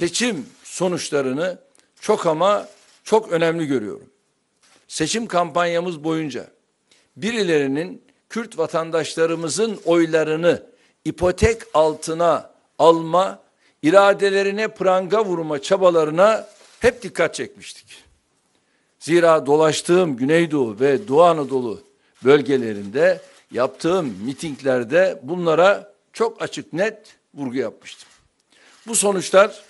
seçim sonuçlarını çok ama çok önemli görüyorum. Seçim kampanyamız boyunca birilerinin Kürt vatandaşlarımızın oylarını ipotek altına alma, iradelerine pranga vurma çabalarına hep dikkat çekmiştik. Zira dolaştığım Güneydoğu ve Doğu Anadolu bölgelerinde yaptığım mitinglerde bunlara çok açık net vurgu yapmıştım. Bu sonuçlar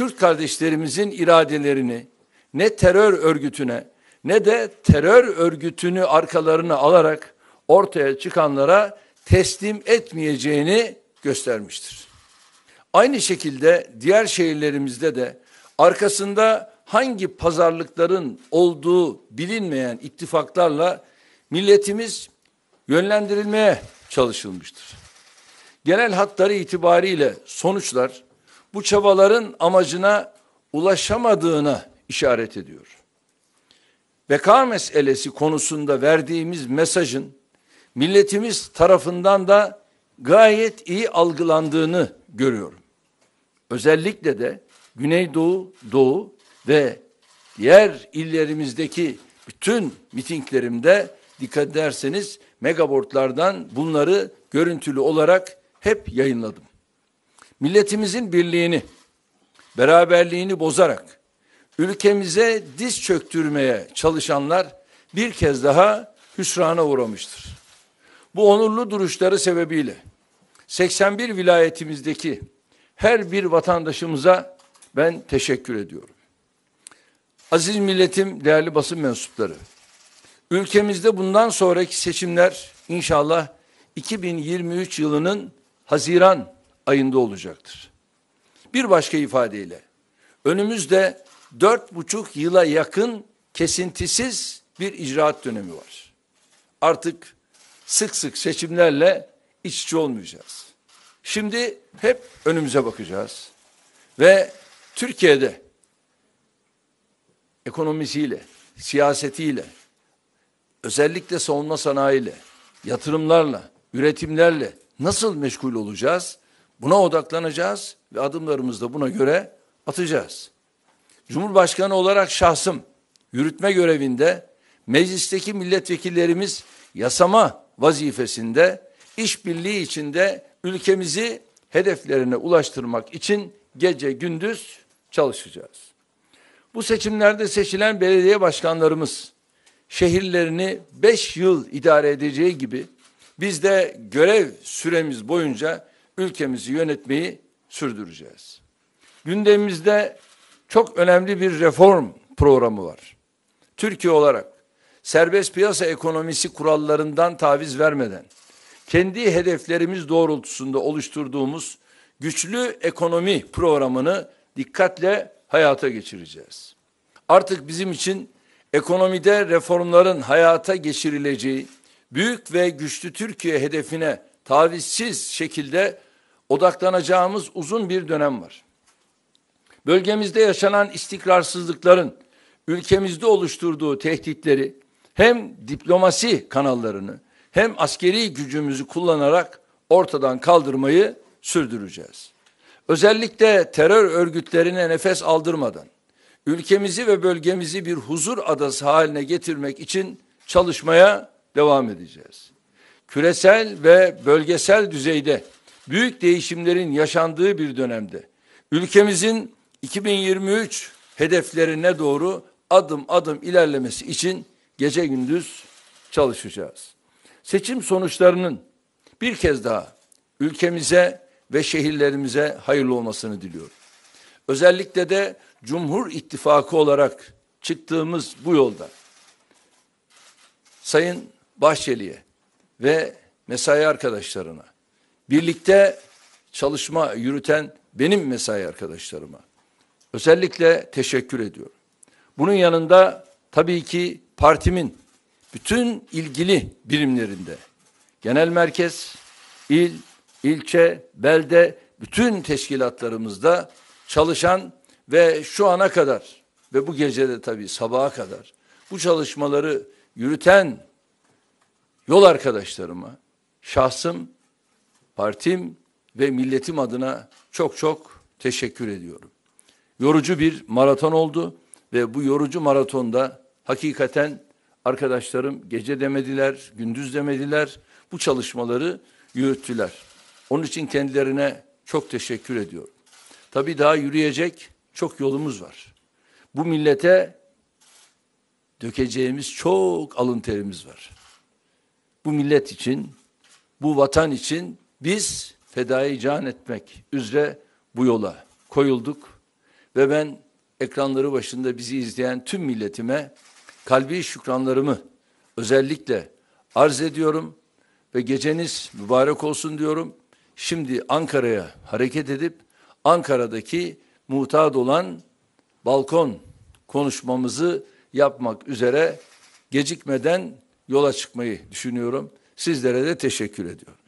Kürt kardeşlerimizin iradelerini ne terör örgütüne ne de terör örgütünü arkalarına alarak ortaya çıkanlara teslim etmeyeceğini göstermiştir. Aynı şekilde diğer şehirlerimizde de arkasında hangi pazarlıkların olduğu bilinmeyen ittifaklarla milletimiz yönlendirilmeye çalışılmıştır. Genel hatları itibariyle sonuçlar bu çabaların amacına ulaşamadığını işaret ediyor. Beka meselesi konusunda verdiğimiz mesajın milletimiz tarafından da gayet iyi algılandığını görüyorum. Özellikle de Güneydoğu, Doğu ve diğer illerimizdeki bütün mitinglerimde dikkat ederseniz megabortlardan bunları görüntülü olarak hep yayınladım milletimizin birliğini, beraberliğini bozarak ülkemize diz çöktürmeye çalışanlar bir kez daha hüsrana uğramıştır. Bu onurlu duruşları sebebiyle 81 vilayetimizdeki her bir vatandaşımıza ben teşekkür ediyorum. Aziz milletim, değerli basın mensupları. Ülkemizde bundan sonraki seçimler inşallah 2023 yılının Haziran ayında olacaktır. Bir başka ifadeyle önümüzde dört buçuk yıla yakın kesintisiz bir icraat dönemi var. Artık sık sık seçimlerle iç içe olmayacağız. Şimdi hep önümüze bakacağız ve Türkiye'de ekonomisiyle, siyasetiyle, özellikle savunma sanayiyle, yatırımlarla, üretimlerle nasıl meşgul olacağız? Buna odaklanacağız ve adımlarımızı da buna göre atacağız. Cumhurbaşkanı olarak şahsım yürütme görevinde, meclisteki milletvekillerimiz yasama vazifesinde, işbirliği içinde ülkemizi hedeflerine ulaştırmak için gece gündüz çalışacağız. Bu seçimlerde seçilen belediye başkanlarımız şehirlerini beş yıl idare edeceği gibi biz de görev süremiz boyunca ülkemizi yönetmeyi sürdüreceğiz. Gündemimizde çok önemli bir reform programı var. Türkiye olarak serbest piyasa ekonomisi kurallarından taviz vermeden kendi hedeflerimiz doğrultusunda oluşturduğumuz güçlü ekonomi programını dikkatle hayata geçireceğiz. Artık bizim için ekonomide reformların hayata geçirileceği büyük ve güçlü Türkiye hedefine tavizsiz şekilde odaklanacağımız uzun bir dönem var. Bölgemizde yaşanan istikrarsızlıkların ülkemizde oluşturduğu tehditleri hem diplomasi kanallarını hem askeri gücümüzü kullanarak ortadan kaldırmayı sürdüreceğiz. Özellikle terör örgütlerine nefes aldırmadan ülkemizi ve bölgemizi bir huzur adası haline getirmek için çalışmaya devam edeceğiz küresel ve bölgesel düzeyde büyük değişimlerin yaşandığı bir dönemde ülkemizin 2023 hedeflerine doğru adım adım ilerlemesi için gece gündüz çalışacağız. Seçim sonuçlarının bir kez daha ülkemize ve şehirlerimize hayırlı olmasını diliyorum. Özellikle de Cumhur İttifakı olarak çıktığımız bu yolda Sayın Bahçeli'ye ve mesai arkadaşlarına, birlikte çalışma yürüten benim mesai arkadaşlarıma özellikle teşekkür ediyorum. Bunun yanında tabii ki partimin bütün ilgili birimlerinde genel merkez, il, ilçe, belde bütün teşkilatlarımızda çalışan ve şu ana kadar ve bu gecede tabii sabaha kadar bu çalışmaları yürüten yol arkadaşlarıma, şahsım, partim ve milletim adına çok çok teşekkür ediyorum. Yorucu bir maraton oldu ve bu yorucu maratonda hakikaten arkadaşlarım gece demediler, gündüz demediler. Bu çalışmaları yürüttüler. Onun için kendilerine çok teşekkür ediyorum. Tabii daha yürüyecek çok yolumuz var. Bu millete dökeceğimiz çok alın terimiz var bu millet için, bu vatan için biz fedai can etmek üzere bu yola koyulduk ve ben ekranları başında bizi izleyen tüm milletime kalbi şükranlarımı özellikle arz ediyorum ve geceniz mübarek olsun diyorum. Şimdi Ankara'ya hareket edip Ankara'daki muhtad olan balkon konuşmamızı yapmak üzere gecikmeden yola çıkmayı düşünüyorum. Sizlere de teşekkür ediyorum.